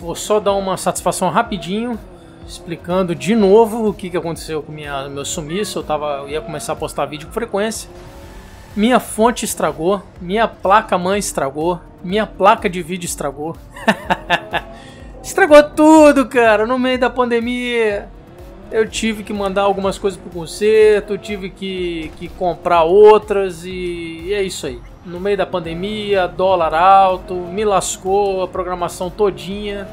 Vou só dar uma satisfação rapidinho, explicando de novo o que, que aconteceu com minha, meu sumiço. Eu, tava, eu ia começar a postar vídeo com frequência. Minha fonte estragou, minha placa mãe estragou, minha placa de vídeo estragou. estragou tudo, cara, no meio da pandemia. Eu tive que mandar algumas coisas pro concerto, tive que, que comprar outras e, e é isso aí no meio da pandemia, dólar alto, me lascou a programação todinha.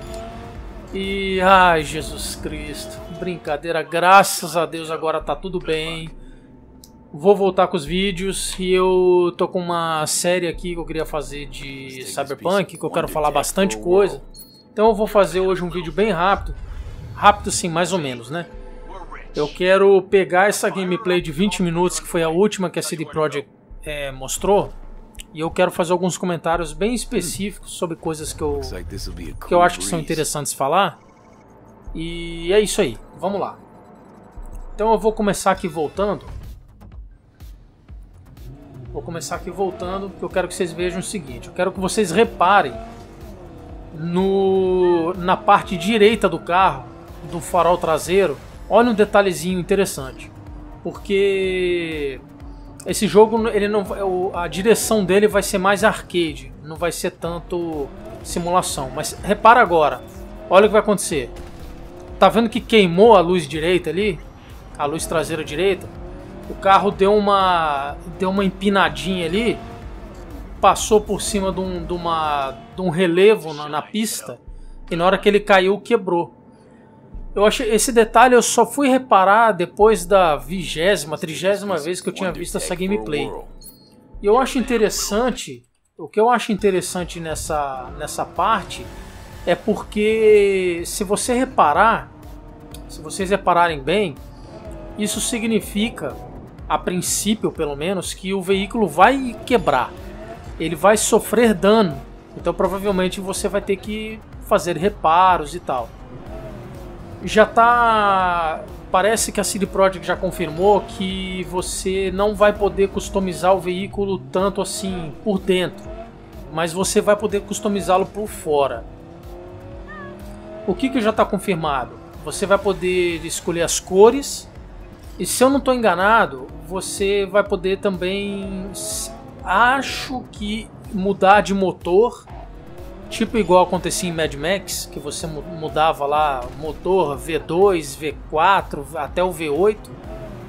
E ai, Jesus Cristo, brincadeira, graças a Deus agora tá tudo bem. Vou voltar com os vídeos e eu tô com uma série aqui que eu queria fazer de Cyberpunk, que eu quero falar bastante coisa. Então eu vou fazer hoje um vídeo bem rápido. Rápido sim, mais ou menos, né? Eu quero pegar essa gameplay de 20 minutos, que foi a última que a CD Projekt é, mostrou, e eu quero fazer alguns comentários bem específicos sobre coisas que eu, que eu acho que são interessantes falar. E é isso aí, vamos lá. Então eu vou começar aqui voltando. Vou começar aqui voltando, porque eu quero que vocês vejam o seguinte. Eu quero que vocês reparem no, na parte direita do carro, do farol traseiro. Olha um detalhezinho interessante. Porque esse jogo, ele não, a direção dele vai ser mais arcade, não vai ser tanto simulação. Mas repara agora, olha o que vai acontecer. Tá vendo que queimou a luz direita ali? A luz traseira direita? O carro deu uma, deu uma empinadinha ali, passou por cima de um, de uma, de um relevo na, na pista, e na hora que ele caiu, quebrou. Eu acho esse detalhe eu só fui reparar depois da vigésima, trigésima vez que eu tinha visto essa gameplay. E eu acho interessante, o que eu acho interessante nessa, nessa parte é porque se você reparar, se vocês repararem bem, isso significa, a princípio pelo menos, que o veículo vai quebrar. Ele vai sofrer dano. Então provavelmente você vai ter que fazer reparos e tal já tá. Parece que a City Project já confirmou que você não vai poder customizar o veículo tanto assim por dentro, mas você vai poder customizá-lo por fora. O que, que já está confirmado? Você vai poder escolher as cores, e se eu não estou enganado, você vai poder também, acho que, mudar de motor Tipo igual acontecia em Mad Max, que você mudava lá motor V2, V4, até o V8.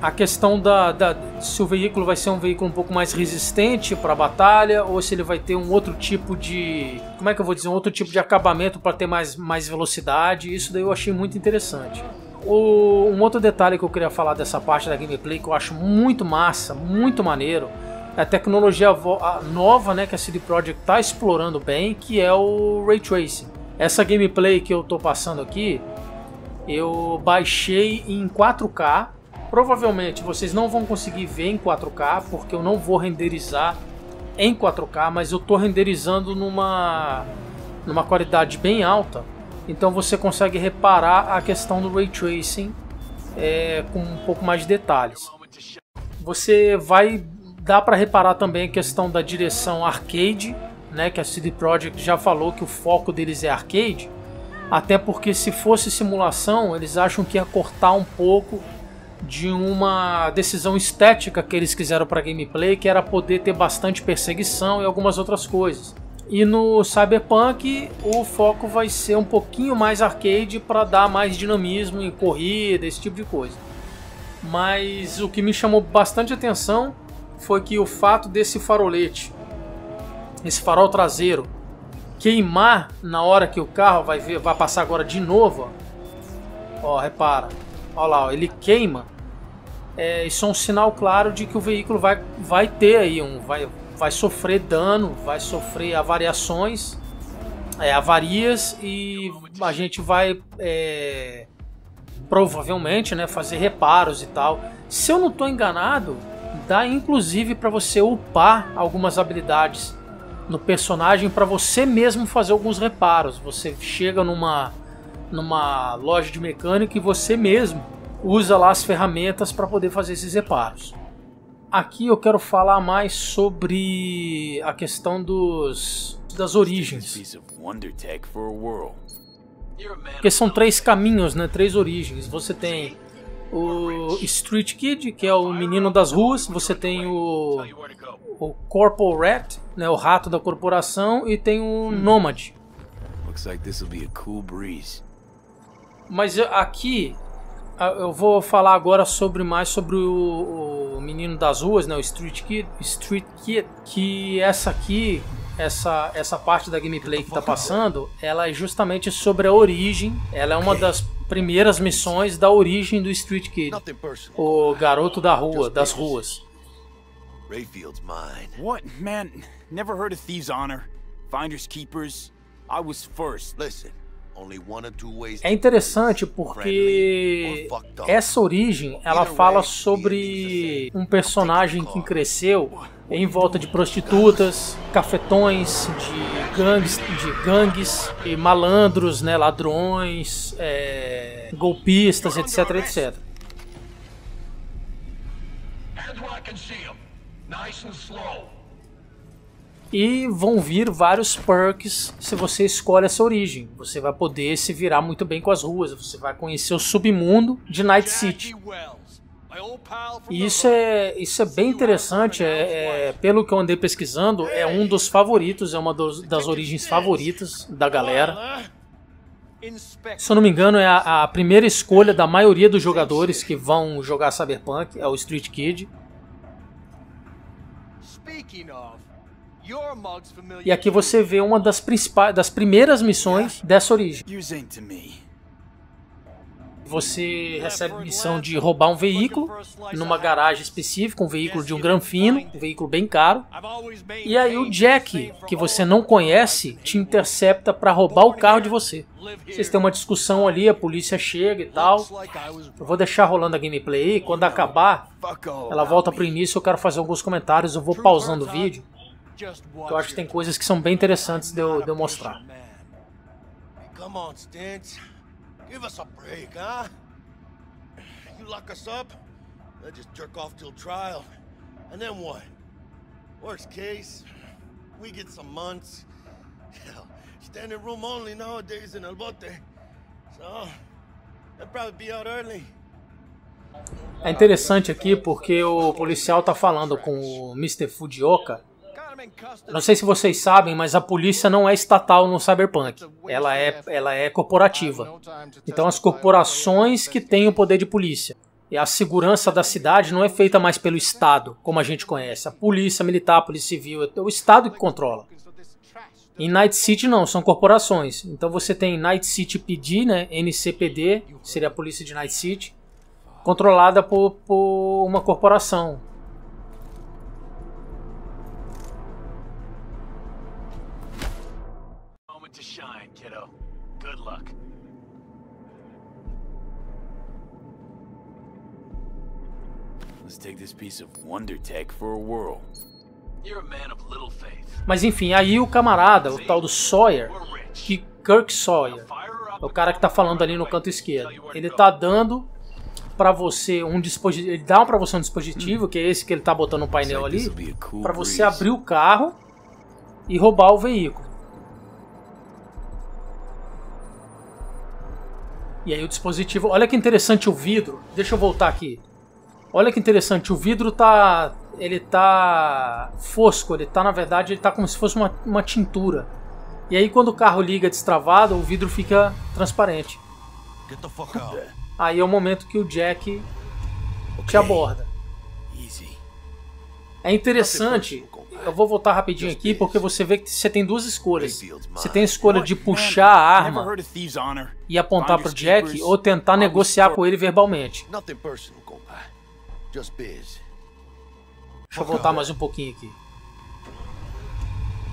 A questão da, da se o veículo vai ser um veículo um pouco mais resistente para a batalha ou se ele vai ter um outro tipo de, como é que eu vou dizer, um outro tipo de acabamento para ter mais, mais velocidade. Isso daí eu achei muito interessante. O, um outro detalhe que eu queria falar dessa parte da gameplay que eu acho muito massa, muito maneiro a tecnologia nova né, que a CD Projekt está explorando bem, que é o Ray Tracing. Essa gameplay que eu estou passando aqui, eu baixei em 4K. Provavelmente vocês não vão conseguir ver em 4K, porque eu não vou renderizar em 4K, mas eu estou renderizando numa, numa qualidade bem alta. Então você consegue reparar a questão do Ray Tracing é, com um pouco mais de detalhes. Você vai Dá para reparar também a questão da direção arcade, né, que a CD Projekt já falou que o foco deles é arcade, até porque se fosse simulação, eles acham que ia cortar um pouco de uma decisão estética que eles quiseram para gameplay, que era poder ter bastante perseguição e algumas outras coisas. E no Cyberpunk o foco vai ser um pouquinho mais arcade para dar mais dinamismo em corrida, esse tipo de coisa. Mas o que me chamou bastante atenção foi que o fato desse farolete, esse farol traseiro, queimar na hora que o carro vai, ver, vai passar agora de novo, ó, ó repara, ó lá, ó, ele queima. É, isso é um sinal claro de que o veículo vai, vai ter aí um, vai, vai sofrer dano, vai sofrer avariações, é, avarias e a gente vai é, provavelmente, né, fazer reparos e tal. Se eu não estou enganado, dá inclusive para você upar algumas habilidades no personagem para você mesmo fazer alguns reparos. Você chega numa numa loja de mecânica e você mesmo usa lá as ferramentas para poder fazer esses reparos. Aqui eu quero falar mais sobre a questão dos das origens. Porque são três caminhos, né? Três origens. Você tem o Street Kid, que é o menino das ruas, você tem o, o Rat, né, o rato da corporação, e tem o hmm. Nomad. Mas eh, aqui eu vou falar agora sobre mais sobre o, o menino das ruas, né, o Street Kid, Street Kid, que essa aqui, essa essa parte da gameplay que tá passando, ela é justamente sobre a origem, ela é uma das primeiras missões da origem do Street Kid, o garoto da rua, das ruas. Rayfield's mine. What man? Never heard of thieves' honor, finders keepers. I was first. Listen, é interessante porque essa origem ela fala sobre um personagem que cresceu em volta de prostitutas, cafetões, de gangues, de gangues e malandros, né, ladrões, é, golpistas, etc, etc. Nice and slow. E vão vir vários perks se você escolhe essa origem. Você vai poder se virar muito bem com as ruas, você vai conhecer o submundo de Night City. E isso é, isso é bem interessante, é, é, pelo que eu andei pesquisando, é um dos favoritos, é uma dos, das origens favoritas da galera. Se eu não me engano, é a, a, primeira escolha da maioria dos jogadores que vão jogar Cyberpunk, é o Street Kid. E aqui você vê uma das, principais, das primeiras missões dessa origem. Você recebe missão de roubar um veículo numa garagem específica, um veículo de um gran fino, um veículo bem caro. E aí o Jack, que você não conhece, te intercepta para roubar o carro de você. Vocês têm uma discussão ali, a polícia chega e tal. Eu vou deixar rolando a gameplay aí, quando acabar, ela volta pro início, eu quero fazer alguns comentários, eu vou pausando o vídeo. Eu acho que tem coisas que são bem interessantes de eu, de eu mostrar. Come on, Stintz. Give us a break, huh? You lock us up, they'll just jerk off till trial. And then what? Worst case, we get some months. Hell, standing room only nowadays in El Bote. So, I'd probably be out early. É interessante aqui porque o policial tá falando com o Mr. Fujioka não sei se vocês sabem, mas a polícia não é estatal no Cyberpunk. Ela é, ela é corporativa. Então as corporações que têm o poder de polícia. E a segurança da cidade não é feita mais pelo Estado, como a gente conhece. A polícia militar, a polícia civil, é o Estado que controla. Em Night City não, são corporações. Então você tem Night City PD, né? NCPD, seria a polícia de Night City, controlada por, por uma corporação, this piece of wonder tech for a You're a man of little faith. Mas enfim, aí o camarada, o tal do Sawyer, que Kirk Sawyer, é o cara que tá falando ali no canto esquerdo. Ele tá dando para você um dispositivo, ele dá para você um dispositivo, que é esse que ele tá botando no painel ali, para você abrir o carro e roubar o veículo. E aí o dispositivo, olha que interessante o vidro. Deixa eu voltar aqui. Olha que interessante, o vidro tá. Ele tá fosco, ele tá, na verdade, ele tá como se fosse uma, uma tintura. E aí quando o carro liga destravado, o vidro fica transparente. Aí é o momento que o Jack te aborda. É interessante, eu vou voltar rapidinho aqui, porque você vê que você tem duas escolhas. Você tem a escolha de puxar a arma e apontar para Jack, ou tentar negociar com ele verbalmente. Just busy. Deixa eu voltar mais um pouquinho aqui.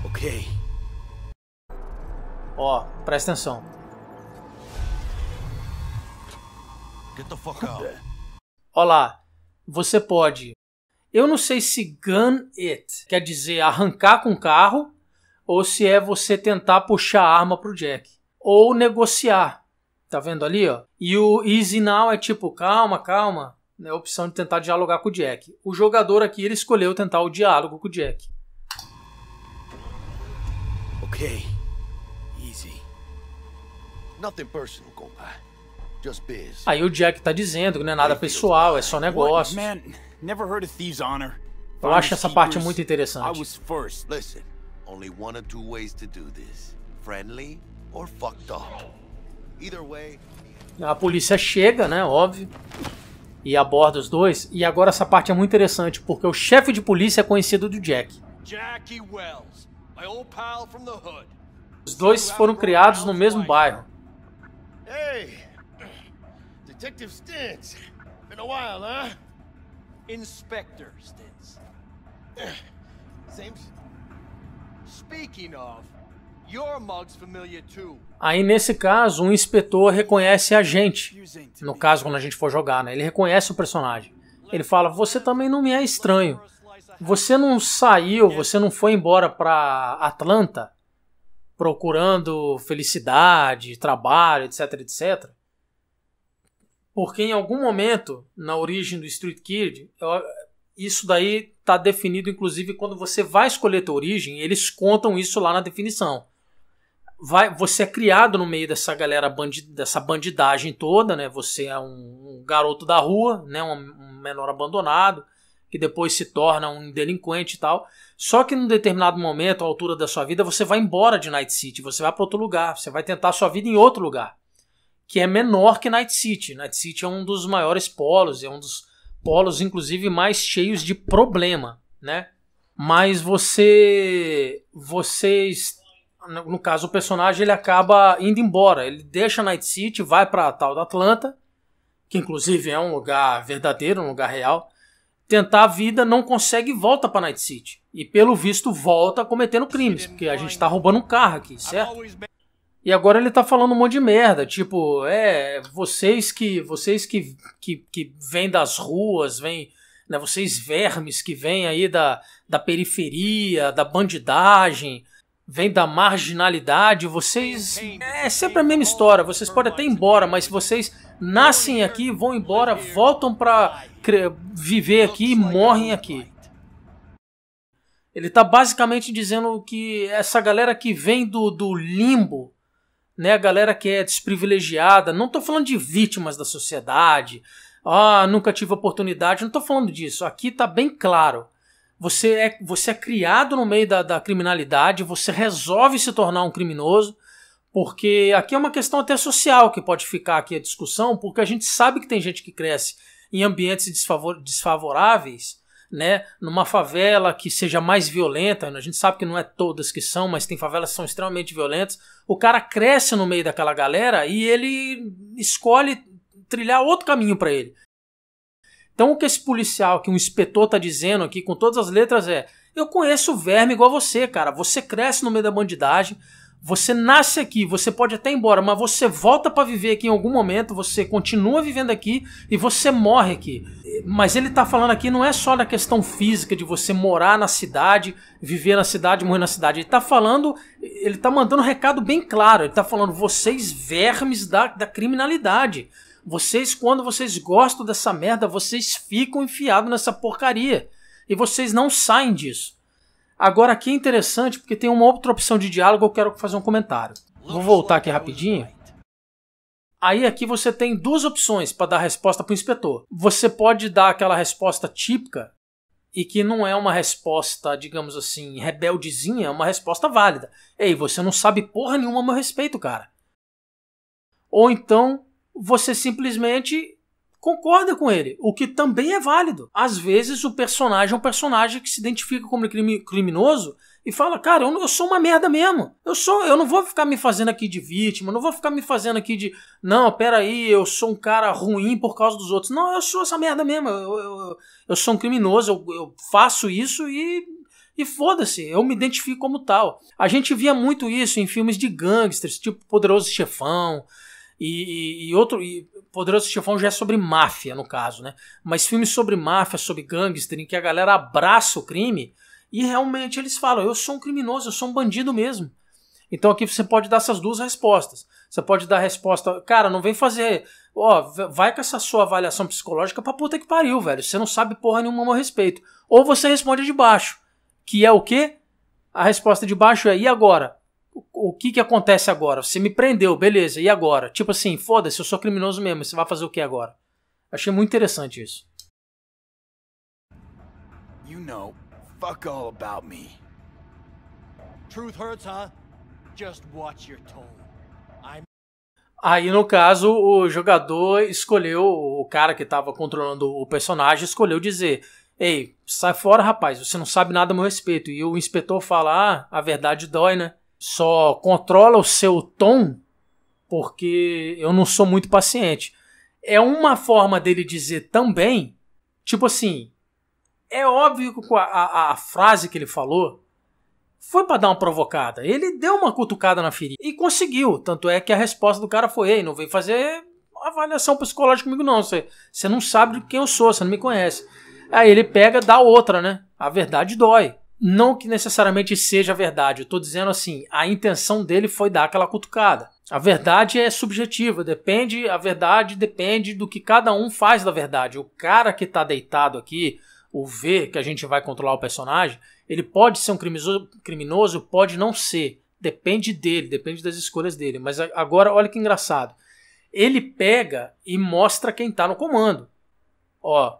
Ok. Ó, presta atenção. Get the fuck out. Ó lá, você pode. Eu não sei se gun it quer dizer arrancar com o carro ou se é você tentar puxar a arma pro Jack ou negociar. Tá vendo ali, ó? E o easy now é tipo calma, calma né, a opção de tentar dialogar com o Jack. O jogador aqui ele escolheu tentar o diálogo com o Jack. Ok, easy. Nothing personal, compa. Just biz. Aí o Jack tá dizendo que não é nada pessoal, é só negócio. Never heard of thieves honor. Eu acho essa parte muito interessante. I was first. Listen, only one of two ways to do this: friendly or fucked up. Either way. A polícia chega, né? Óbvio e aborda os dois. E agora essa parte é muito interessante, porque o chefe de polícia é conhecido do Jack. Jackie Wells, my old pal from the hood. Os dois foram criados no mesmo bairro. Hey, Detective Stintz. Been a while, huh? Inspector Stintz. Same. Speaking of, Aí, nesse caso, um inspetor reconhece a gente. No caso, quando a gente for jogar, né? Ele reconhece o personagem. Ele fala: Você também não me é estranho. Você não saiu, você não foi embora para Atlanta procurando felicidade, trabalho, etc, etc. Porque em algum momento, na origem do Street Kid, isso daí está definido, inclusive, quando você vai escolher a tua origem, eles contam isso lá na definição vai, você é criado no meio dessa galera bandid, dessa bandidagem toda, né? Você é um, um garoto da rua, né? Um, um, menor abandonado que depois se torna um delinquente e tal. Só que num determinado momento, à altura da sua vida, você vai embora de Night City, você vai para outro lugar, você vai tentar sua vida em outro lugar, que é menor que Night City. Night City é um dos maiores polos, é um dos polos inclusive mais cheios de problema, né? Mas você vocês no caso, o personagem ele acaba indo embora. Ele deixa Night City, vai para tal da Atlanta, que inclusive é um lugar verdadeiro, um lugar real. Tentar a vida, não consegue e volta para Night City. E pelo visto volta cometendo crimes, porque a gente tá roubando um carro aqui, certo? E agora ele tá falando um monte de merda, tipo, é, vocês que vocês que que, que vêm das ruas, vêm né, vocês vermes que vêm aí da, da periferia, da bandidagem, vem da marginalidade, vocês. É sempre é a mesma história. Vocês podem até ir embora, mas vocês nascem aqui, vão embora, voltam para viver aqui e morrem aqui. Ele está basicamente dizendo que essa galera que vem do, do limbo, né, a galera que é desprivilegiada, não estou falando de vítimas da sociedade, ah, nunca tive oportunidade, não estou falando disso. Aqui está bem claro você é, você é criado no meio da, da criminalidade, você resolve se tornar um criminoso, porque aqui é uma questão até social que pode ficar aqui a discussão, porque a gente sabe que tem gente que cresce em ambientes desfavor, desfavoráveis, né, numa favela que seja mais violenta, a gente sabe que não é todas que são, mas tem favelas que são extremamente violentas, o cara cresce no meio daquela galera e ele escolhe trilhar outro caminho para ele. Então o que esse policial, que um inspetor tá dizendo aqui com todas as letras é: eu conheço o verme igual você, cara. Você cresce no meio da bandidagem, você nasce aqui, você pode até ir embora, mas você volta para viver aqui em algum momento, você continua vivendo aqui e você morre aqui. Mas ele tá falando aqui não é só da questão física de você morar na cidade, viver na cidade, morrer na cidade. Ele tá falando, ele tá mandando um recado bem claro. Ele tá falando vocês vermes da, da criminalidade. Vocês, quando vocês gostam dessa merda, vocês ficam enfiados nessa porcaria. E vocês não saem disso. Agora aqui é interessante porque tem uma outra opção de diálogo, eu quero fazer um comentário. Vou voltar aqui rapidinho. Aí aqui você tem duas opções para dar resposta para o inspetor. Você pode dar aquela resposta típica e que não é uma resposta, digamos assim, rebeldezinha, é uma resposta válida. Ei, você não sabe porra nenhuma a meu respeito, cara. Ou então você simplesmente concorda com ele, o que também é válido. Às vezes o personagem é um personagem que se identifica como criminoso e fala, cara, eu, eu, sou uma merda mesmo. Eu sou, eu não vou ficar me fazendo aqui de vítima, não vou ficar me fazendo aqui de, não, peraí, eu sou um cara ruim por causa dos outros. Não, eu sou essa merda mesmo. Eu, eu, eu sou um criminoso, eu, eu faço isso e e foda-se, eu me identifico como tal. A gente via muito isso em filmes de gangsters, tipo Poderoso Chefão, e, e, e outro. E Poderoso Chefão já é sobre máfia, no caso, né? Mas filmes sobre máfia, sobre gangster, em que a galera abraça o crime e realmente eles falam: eu sou um criminoso, eu sou um bandido mesmo. Então aqui você pode dar essas duas respostas. Você pode dar a resposta, cara, não vem fazer. Ó, vai com essa sua avaliação psicológica pra puta que pariu, velho. Você não sabe porra nenhuma a respeito. Ou você responde de baixo, que é o quê? A resposta de baixo é: e agora? o que que acontece agora? Você me prendeu, beleza, e agora? Tipo assim, foda-se, eu sou criminoso mesmo, você vai fazer o que agora? Achei muito interessante isso. You know fuck all about me. Truth hurts, huh? Just watch your tone. Aí, no caso, o jogador escolheu, o cara que estava controlando o personagem escolheu dizer: Ei, sai fora, rapaz, você não sabe nada a meu respeito. E o inspetor fala: Ah, a verdade dói, né? só controla o seu tom porque eu não sou muito paciente. É uma forma dele dizer também, tipo assim, é óbvio que a, a, a frase que ele falou foi para dar uma provocada. Ele deu uma cutucada na ferida e conseguiu. Tanto é que a resposta do cara foi: Ei, não vem fazer avaliação psicológica comigo, não. Você, você não sabe de quem eu sou, você não me conhece. Aí ele pega, dá outra, né? A verdade dói. Não que necessariamente seja verdade, eu estou dizendo assim, a intenção dele foi dar aquela cutucada. A verdade é subjetiva, depende, a verdade depende do que cada um faz da verdade. O cara que está deitado aqui, o V que a gente vai controlar o personagem, ele pode ser um criminoso, criminoso pode não ser. Depende dele, depende das escolhas dele. Mas agora, olha que engraçado. Ele pega e mostra quem está no comando. Ó,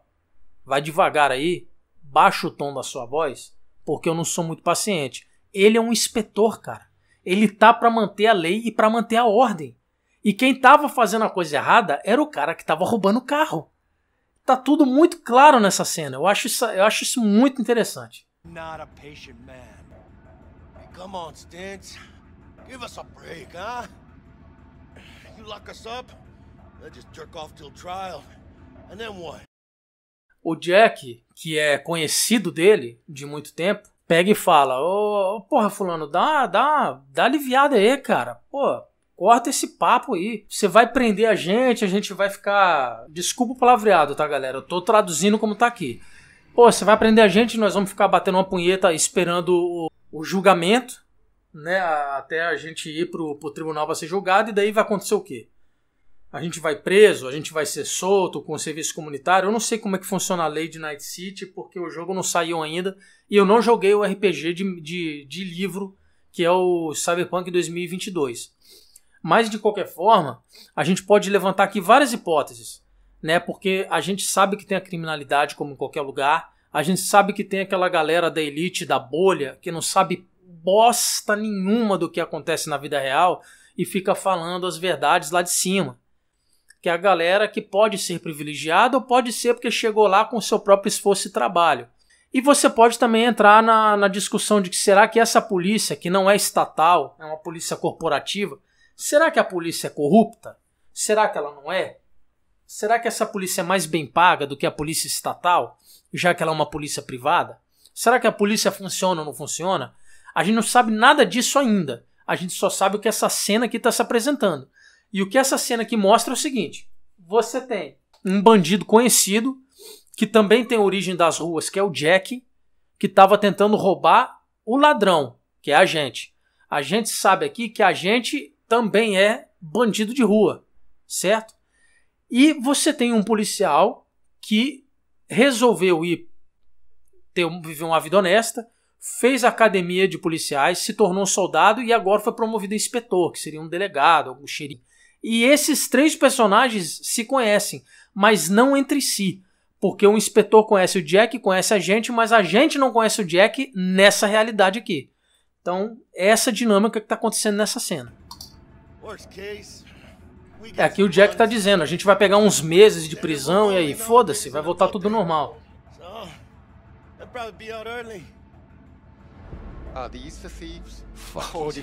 vai devagar aí, baixa o tom da sua voz porque eu não sou muito paciente. Ele é um inspetor, cara. Ele tá para manter a lei e para manter a ordem. E quem tava fazendo a coisa errada era o cara que tava roubando o carro. Tá tudo muito claro nessa cena. Eu acho isso, eu acho isso muito interessante. Not a patient man. Come on, Stintz. Give us a break, huh? You lock us up, they'll just jerk off till trial. And then what? o Jack, que é conhecido dele de muito tempo, pega e fala: Ô, oh, porra, Fulano, dá, dá, dá aliviada aí, cara. Pô, corta esse papo aí. Você vai prender a gente, a gente vai ficar. Desculpa o palavreado, tá, galera? Eu tô traduzindo como tá aqui. Pô, você vai prender a gente, nós vamos ficar batendo uma punheta esperando o, o julgamento, né? Até a gente ir pro, pro tribunal pra ser julgado, e daí vai acontecer o quê? a gente vai preso, a gente vai ser solto com o serviço comunitário. Eu não sei como é que funciona a lei de Night City, porque o jogo não saiu ainda. E eu não joguei o RPG de, de, de livro, que é o Cyberpunk 2022. Mas, de qualquer forma, a gente pode levantar aqui várias hipóteses, né? Porque a gente sabe que tem a criminalidade como em qualquer lugar. A gente sabe que tem aquela galera da elite, da bolha, que não sabe bosta nenhuma do que acontece na vida real e fica falando as verdades lá de cima que é a galera que pode ser privilegiada ou pode ser porque chegou lá com seu próprio esforço e trabalho. E você pode também entrar na, na discussão de que será que essa polícia, que não é estatal, é uma polícia corporativa, será que a polícia é corrupta? Será que ela não é? Será que essa polícia é mais bem paga do que a polícia estatal, já que ela é uma polícia privada? Será que a polícia funciona ou não funciona? A gente não sabe nada disso ainda. A gente só sabe o que essa cena aqui está se apresentando. E o que essa cena aqui mostra é o seguinte: você tem um bandido conhecido, que também tem origem das ruas, que é o Jack, que estava tentando roubar o ladrão, que é a gente. A gente sabe aqui que a gente também é bandido de rua, certo? E você tem um policial que resolveu ir ter, viver uma vida honesta, fez academia de policiais, se tornou um soldado e agora foi promovido a inspetor, que seria um delegado, algum xerife. E esses três personagens se conhecem, mas não entre si. Porque o inspetor conhece o Jack, conhece a gente, mas a gente não conhece o Jack nessa realidade aqui. Então, essa dinâmica que está acontecendo nessa cena. É, aqui o Jack está dizendo, a gente vai pegar uns meses de prisão e aí, foda-se, vai voltar tudo normal. Então, é assim,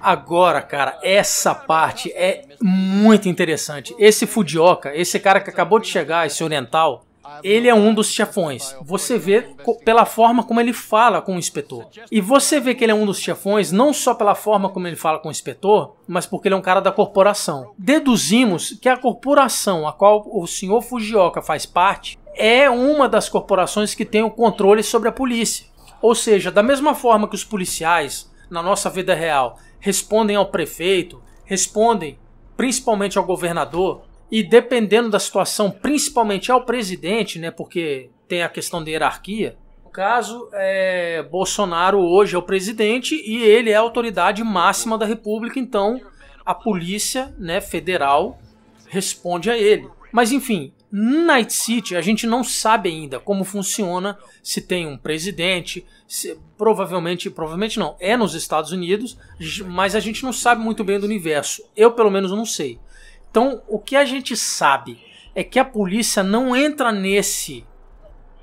Agora, cara, essa parte é muito interessante. Esse Fujioka, esse cara que acabou de chegar, esse oriental, ele é um dos chefões. Você vê pela forma como ele fala com o inspetor. E você vê que ele é um dos chefões não só pela forma como ele fala com o inspetor, mas porque ele é um cara da corporação. Deduzimos que a corporação a qual o senhor Fujioka faz parte é uma das corporações que tem o controle sobre a polícia. Ou seja, da mesma forma que os policiais, na nossa vida real, respondem ao prefeito, respondem principalmente ao governador, e dependendo da situação, principalmente ao presidente, né, porque tem a questão de hierarquia. No caso, é, Bolsonaro hoje é o presidente e ele é a autoridade máxima da República, então a polícia né, federal responde a ele. Mas enfim, Night City a gente não sabe ainda como funciona, se tem um presidente, se, provavelmente, provavelmente não, é nos Estados Unidos, mas a gente não sabe muito bem do universo. Eu pelo menos não sei. Então, o que a gente sabe é que a polícia não entra nesse.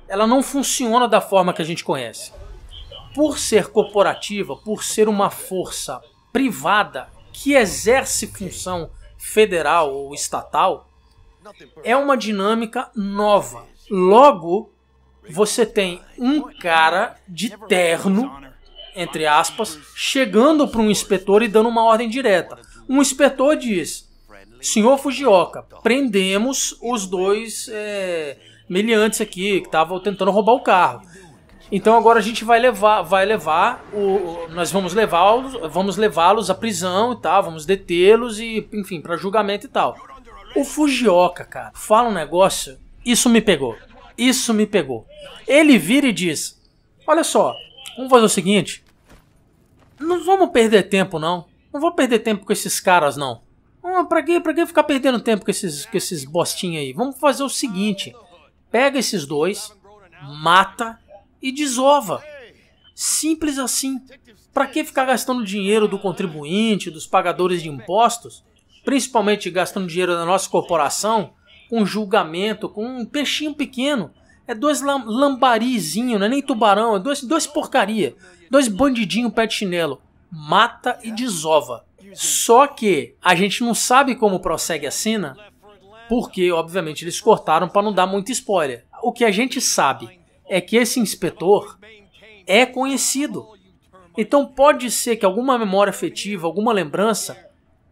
Ela não funciona da forma que a gente conhece. Por ser corporativa, por ser uma força privada que exerce função federal ou estatal, é uma dinâmica nova. Logo, você tem um cara de terno, entre aspas, chegando para um inspetor e dando uma ordem direta. Um inspetor diz: Senhor Fujioka, prendemos os dois é, meliantes aqui que estavam tentando roubar o carro. Então agora a gente vai levar, vai levar o, nós vamos levá-los, vamos levá-los à prisão e tal, vamos detê-los e, enfim, para julgamento e tal. O Fujioka, cara, fala um negócio, isso me pegou. Isso me pegou. Ele vira e diz: Olha só, vamos fazer o seguinte. Não vamos perder tempo, não. Não vou perder tempo com esses caras, não. Ah, pra que, pra que ficar perdendo tempo com esses, com esses bostinhos aí? Vamos fazer o seguinte: pega esses dois, mata e desova. Simples assim. Para que ficar gastando dinheiro do contribuinte, dos pagadores de impostos, principalmente gastando dinheiro da nossa corporação, com julgamento, com um peixinho pequeno. É dois lambarizinhos, não é nem tubarão, é dois, dois porcaria. Dois bandidinhos pé de chinelo. Mata e desova. Só que a gente não sabe como prossegue a cena, porque obviamente eles cortaram para não dar muito spoiler. O que a gente sabe é que esse inspetor é conhecido. Então pode ser que alguma memória afetiva, alguma lembrança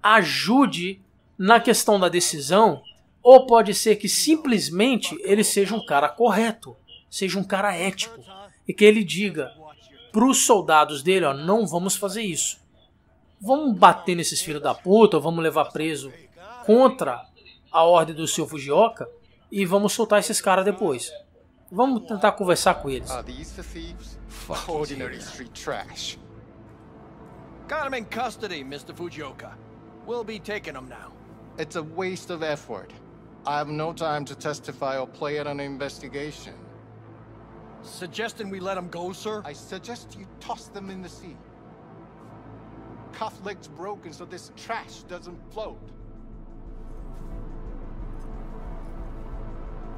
ajude na questão da decisão, ou pode ser que simplesmente ele seja um cara correto, seja um cara ético, e que ele diga para os soldados dele, ó, não vamos fazer isso. Vamos bater nesses filhos da puta, vamos levar preso contra a ordem do seu Fujioka e vamos soltar esses caras depois. Vamos tentar conversar com eles. Ah, Got him in custody, Mr. Fujioka. We'll be taking them now. It's a waste of effort. I have no time to testify or play at an investigation. Suggesting we let them go, sir? I suggest you toss them in the sea. Cuff leg's broken so this trash doesn't float.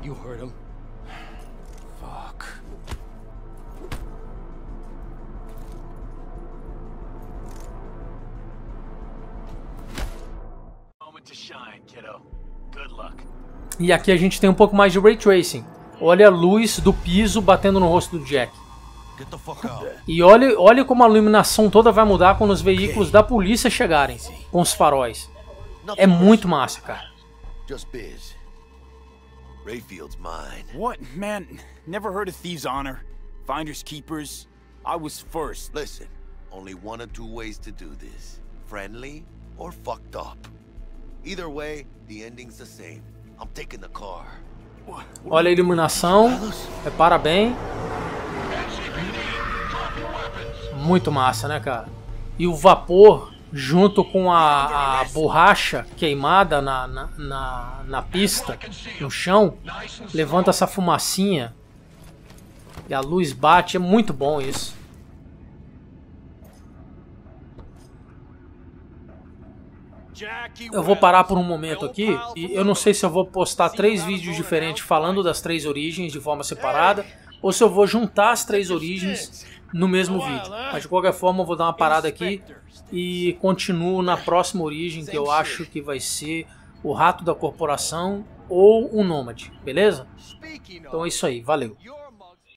You heard him. E aqui a gente tem um pouco mais de ray tracing. Olha a luz do piso batendo no rosto do Jack. E olha, olha como a iluminação toda vai mudar quando os veículos da polícia chegarem com os faróis. É muito massa, cara. Just biz. Rayfield's mine. What, man? Never heard of thieves' honor, finders keepers. I was first. Listen, only one or two ways to do this: friendly or fucked up. Either way, the ending's the same. I'm taking the car. Olha a iluminação. Repara é bem. Muito massa, né, cara? E o vapor junto com a, a borracha queimada na, na, na, na pista, no chão, levanta essa fumacinha. E a luz bate. É muito bom isso. Eu vou parar por um momento aqui e eu não sei se eu vou postar três vídeos diferentes falando das três origens de forma separada ou se eu vou juntar as três origens no mesmo vídeo. Mas de qualquer forma eu vou dar uma parada aqui e continuo na próxima origem que eu acho que vai ser o rato da corporação ou o nômade, beleza? Então é isso aí, valeu.